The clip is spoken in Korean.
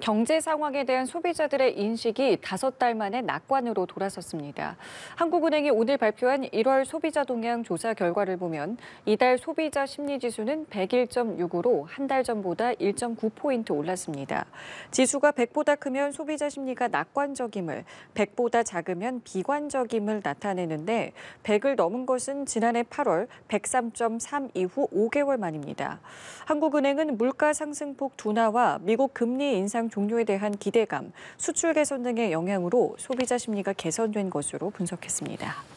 경제 상황에 대한 소비자들의 인식이 다섯 달 만에 낙관으로 돌아섰습니다. 한국은행이 오늘 발표한 1월 소비자 동향 조사 결과를 보면 이달 소비자 심리지수는 101.6으로 한 달 전보다 1.9포인트 올랐습니다. 지수가 100보다 크면 소비자 심리가 낙관적임을, 100보다 작으면 비관적임을 나타내는데 100을 넘은 것은 지난해 8월 103.3 이후 5개월 만입니다. 한국은행은 물가 상승폭 둔화와 미국 금리 인상 공장 종료에 대한 기대감, 수출 개선 등의 영향으로 소비자 심리가 개선된 것으로 분석했습니다.